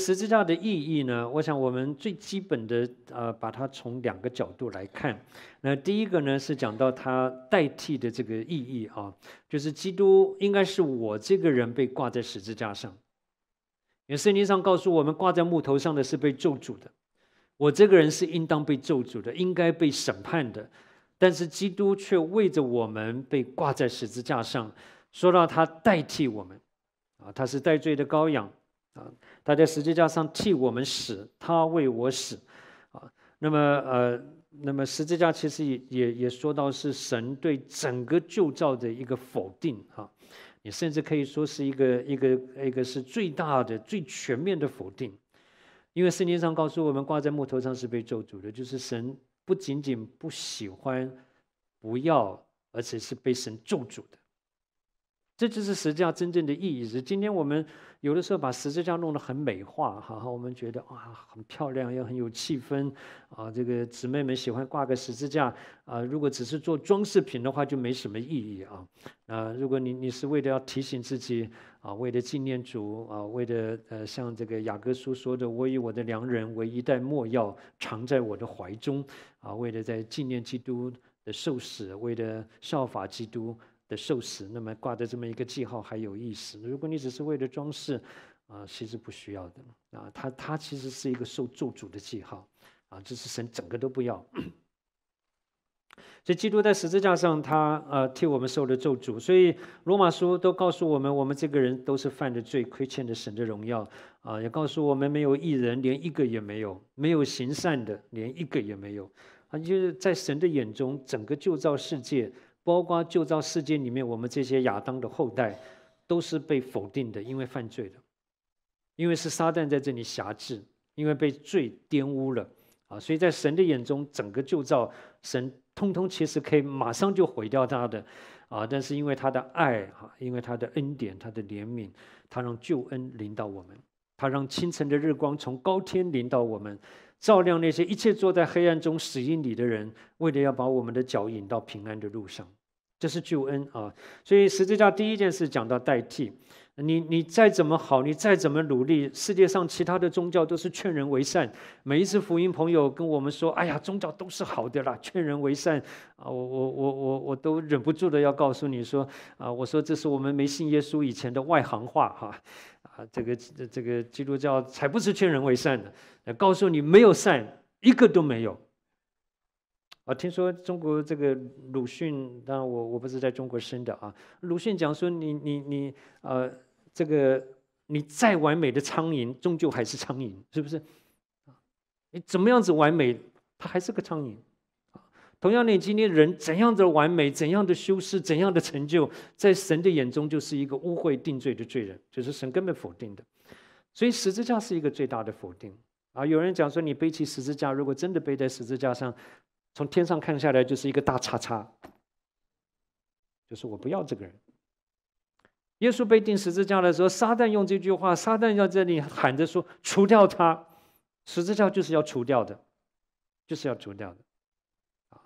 十字架的意义呢？我想我们最基本的呃，把它从两个角度来看。那第一个呢，是讲到它代替的这个意义啊，就是基督应该是我这个人被挂在十字架上。因为圣经上告诉我们，挂在木头上的，是被咒诅的。我这个人是应当被咒诅的，应该被审判的。但是基督却为着我们被挂在十字架上，说到他代替我们啊，他是代罪的羔羊。大家十字架上替我们死，他为我死，啊，那么呃，那么十字架其实也也也说到是神对整个旧造的一个否定哈，你甚至可以说是一个一个一个是最大的、最全面的否定，因为圣经上告诉我们，挂在木头上是被咒诅的，就是神不仅仅不喜欢，不要，而且是被神咒诅的。这就是十字架真正的意义。今天我们有的时候把十字架弄得很美化，哈，我们觉得啊很漂亮，又很有气氛啊。这个姊妹们喜欢挂个十字架啊，如果只是做装饰品的话，就没什么意义啊。啊，如果你你是为了要提醒自己啊，为了纪念主啊，为了呃，像这个雅各书说的：“我以我的良人为一袋墨药，藏在我的怀中啊。”为了在纪念基督的受死，为了效法基督。的受死，那么挂的这么一个记号还有意思。如果你只是为了装饰，啊，其实不需要的。啊，它它其实是一个受咒诅的记号，啊，这是神整个都不要。所以基督在十字架上，他呃替我们受了咒诅。所以罗马书都告诉我们，我们这个人都是犯着罪，亏欠着神的荣耀。啊，也告诉我们，没有一人，连一个也没有，没有行善的，连一个也没有。啊，就是在神的眼中，整个旧造世界。包括旧造世界里面，我们这些亚当的后代都是被否定的，因为犯罪的，因为是撒旦在这里辖制，因为被罪玷污了啊！所以在神的眼中，整个旧造，神通通其实可以马上就毁掉他的啊！但是因为他的爱哈，因为他的恩典、他的怜悯，他让救恩临到我们，他让清晨的日光从高天临到我们，照亮那些一切坐在黑暗中、死荫里的人，为了要把我们的脚引到平安的路上。这是救恩啊！所以十字架第一件事讲到代替。你你再怎么好，你再怎么努力，世界上其他的宗教都是劝人为善。每一次福音朋友跟我们说：“哎呀，宗教都是好的啦，劝人为善。”啊，我我我我我都忍不住的要告诉你说：“啊，我说这是我们没信耶稣以前的外行话哈！啊，这个这个基督教才不是劝人为善的，告诉你没有善，一个都没有。”啊，听说中国这个鲁迅，当然我我不是在中国生的啊。鲁迅讲说，你你你，呃，这个你再完美的苍蝇，终究还是苍蝇，是不是？你怎么样子完美，它还是个苍蝇。同样，你今天人怎样的完美，怎样的修饰，怎样的成就，在神的眼中就是一个污秽定罪的罪人，就是神根本否定的。所以十字架是一个最大的否定啊。有人讲说，你背起十字架，如果真的背在十字架上。从天上看下来就是一个大叉叉，就是我不要这个人。耶稣被钉十字架的时候，撒旦用这句话，撒旦要这里喊着说：“除掉他，十字架就是要除掉的，就是要除掉的。”啊！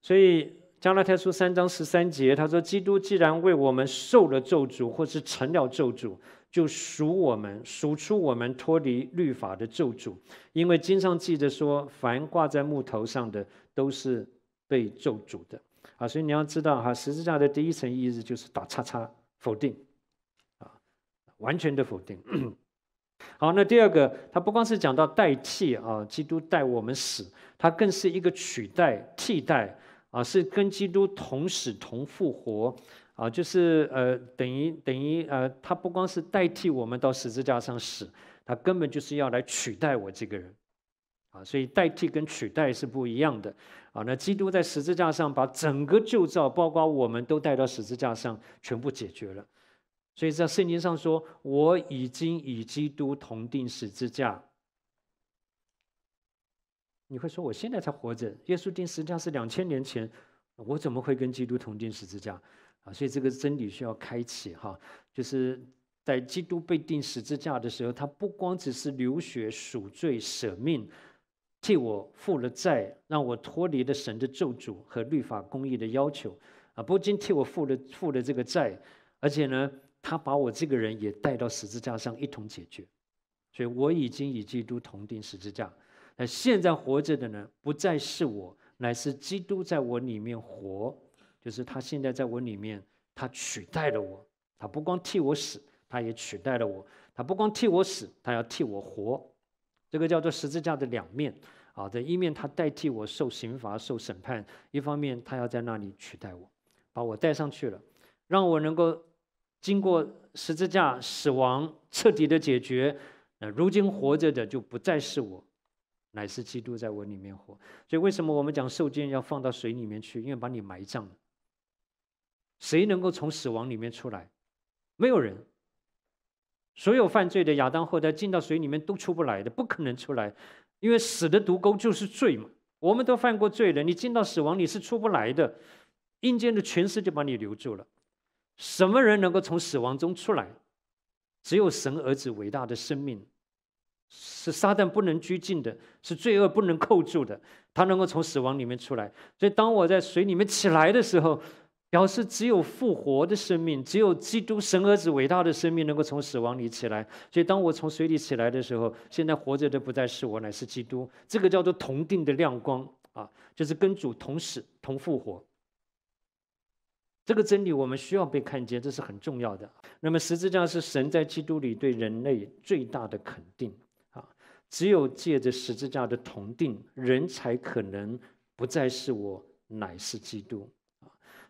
所以加拉太书三章十三节，他说：“基督既然为我们受了咒诅，或是成了咒诅。”就赎我们，赎出我们脱离律法的咒诅，因为经常记得说，凡挂在木头上的，都是被咒诅的。啊，所以你要知道哈，十字架的第一层意思就是打叉叉，否定，啊，完全的否定。好，那第二个，它不光是讲到代替啊，基督代我们死，它更是一个取代、替代啊，是跟基督同死同复活。啊，就是呃，等于等于呃，他不光是代替我们到十字架上死，他根本就是要来取代我这个人，啊，所以代替跟取代是不一样的。啊，那基督在十字架上把整个旧造，包括我们都带到十字架上，全部解决了。所以在圣经上说：“我已经与基督同定十字架。”你会说我现在才活着，耶稣定十字架是两千年前，我怎么会跟基督同定十字架？啊，所以这个真理需要开启哈，就是在基督被钉十字架的时候，他不光只是流血赎罪舍命，替我付了债，让我脱离了神的咒诅和律法公义的要求啊，不仅替我付了付了这个债，而且呢，他把我这个人也带到十字架上一同解决，所以我已经与基督同钉十字架。那现在活着的呢，不再是我，乃是基督在我里面活。就是他现在在我里面，他取代了我。他不光替我死，他也取代了我。他不光替我死，他要替我活。这个叫做十字架的两面，啊，在一面他代替我受刑罚、受审判；一方面他要在那里取代我，把我带上去了，让我能够经过十字架死亡彻底的解决。那如今活着的就不再是我，乃是基督在我里面活。所以为什么我们讲受浸要放到水里面去，因为把你埋葬了。谁能够从死亡里面出来？没有人。所有犯罪的亚当后代进到水里面都出不来的，不可能出来，因为死的毒钩就是罪嘛。我们都犯过罪了，你进到死亡，你是出不来的。阴间的权势就把你留住了。什么人能够从死亡中出来？只有神儿子伟大的生命，是撒旦不能拘禁的，是罪恶不能扣住的。他能够从死亡里面出来。所以当我在水里面起来的时候。表示只有复活的生命，只有基督神儿子伟大的生命能够从死亡里起来。所以，当我从水里起来的时候，现在活着的不再是我，乃是基督。这个叫做同定的亮光啊，就是跟主同死同复活。这个真理我们需要被看见，这是很重要的。那么，十字架是神在基督里对人类最大的肯定啊！只有借着十字架的同定，人才可能不再是我，乃是基督。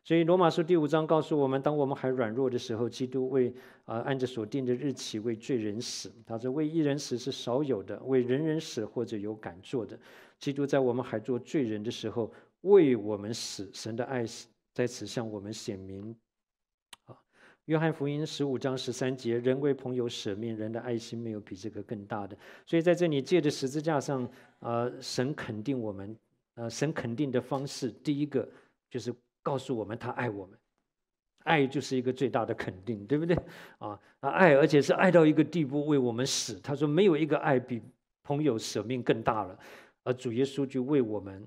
所以，《罗马书》第五章告诉我们，当我们还软弱的时候，基督为啊，按着所定的日期为罪人死。他说：“为一人死是少有的，为人人死或者有敢做的。”基督在我们还做罪人的时候为我们死，神的爱在此向我们显明。啊，《约翰福音》十五章十三节：“人为朋友舍命，人的爱心没有比这个更大的。”所以，在这里借着十字架上，啊，神肯定我们。呃，神肯定的方式，第一个就是。告诉我们他爱我们，爱就是一个最大的肯定，对不对啊？爱而且是爱到一个地步，为我们死。他说没有一个爱比朋友舍命更大了，而主耶稣就为我们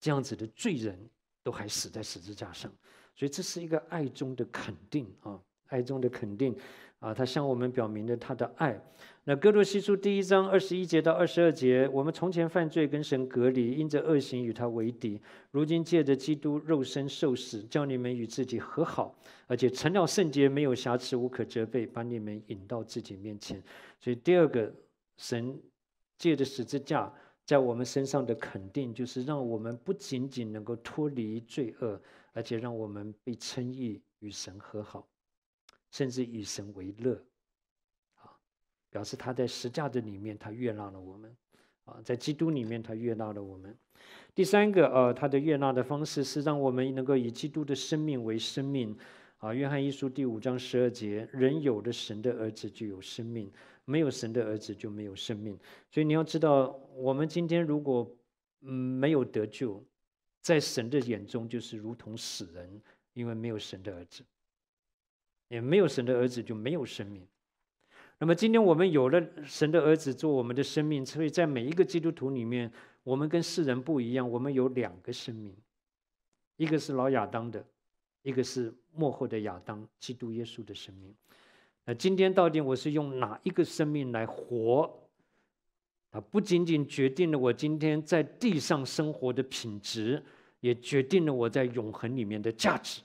这样子的罪人都还死在十字架上，所以这是一个爱中的肯定啊。爱中的肯定，啊，他向我们表明了他的爱。那哥罗西书第一章二十一节到二十二节，我们从前犯罪跟神隔离，因着恶行与他为敌；如今借着基督肉身受死，叫你们与自己和好，而且成了圣洁，没有瑕疵，无可责备，把你们引到自己面前。所以第二个，神借着十字架在我们身上的肯定，就是让我们不仅仅能够脱离罪恶，而且让我们被称义，与神和好。甚至以神为乐，啊，表示他在十架的里面他悦纳了我们，啊，在基督里面他悦纳了我们。第三个，呃，他的悦纳的方式是让我们能够以基督的生命为生命，啊，《约翰一书》第五章十二节：人有了神的儿子就有生命，没有神的儿子就没有生命。所以你要知道，我们今天如果嗯没有得救，在神的眼中就是如同死人，因为没有神的儿子。也没有神的儿子就没有生命。那么今天我们有了神的儿子做我们的生命，所以在每一个基督徒里面，我们跟世人不一样。我们有两个生命，一个是老亚当的，一个是幕后的亚当——基督耶稣的生命。那今天到底我是用哪一个生命来活？它不仅仅决定了我今天在地上生活的品质，也决定了我在永恒里面的价值。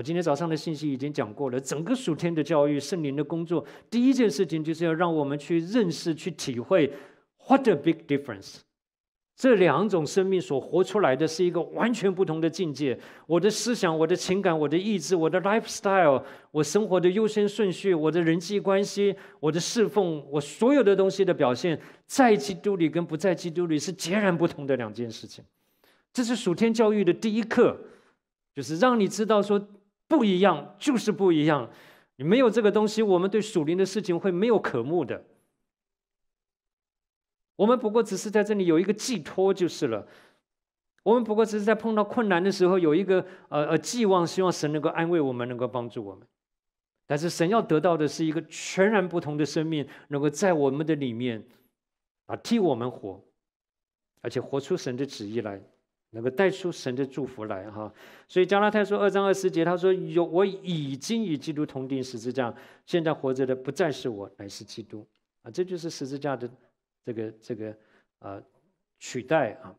我今天早上的信息已经讲过了。整个暑天的教育、圣灵的工作，第一件事情就是要让我们去认识、去体会 what a big difference！这两种生命所活出来的是一个完全不同的境界。我的思想、我的情感、我的意志、我的 lifestyle、我生活的优先顺序、我的人际关系、我的侍奉，我所有的东西的表现，在基督里跟不在基督里是截然不同的两件事情。这是暑天教育的第一课，就是让你知道说。不一样就是不一样，你没有这个东西，我们对属灵的事情会没有渴慕的。我们不过只是在这里有一个寄托就是了，我们不过只是在碰到困难的时候有一个呃呃寄望，希望神能够安慰我们，能够帮助我们。但是神要得到的是一个全然不同的生命，能够在我们的里面啊替我们活，而且活出神的旨意来。能够带出神的祝福来哈，所以加拉太说二章二十节，他说：“有我已经与基督同定十字架，现在活着的不再是我，乃是基督。”啊，这就是十字架的这个这个啊取代啊。